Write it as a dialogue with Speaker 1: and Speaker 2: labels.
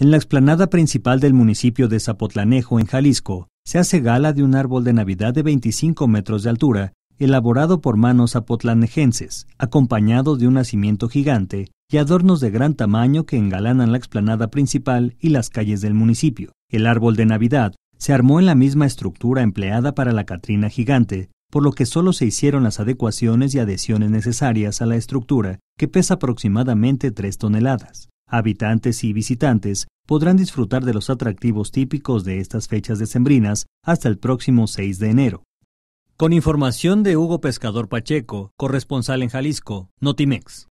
Speaker 1: En la explanada principal del municipio de Zapotlanejo, en Jalisco, se hace gala de un árbol de Navidad de 25 metros de altura, elaborado por manos zapotlanejenses, acompañado de un nacimiento gigante y adornos de gran tamaño que engalanan la explanada principal y las calles del municipio. El árbol de Navidad se armó en la misma estructura empleada para la Catrina gigante, por lo que solo se hicieron las adecuaciones y adhesiones necesarias a la estructura, que pesa aproximadamente 3 toneladas. Habitantes y visitantes podrán disfrutar de los atractivos típicos de estas fechas decembrinas hasta el próximo 6 de enero. Con información de Hugo Pescador Pacheco, corresponsal en Jalisco, Notimex.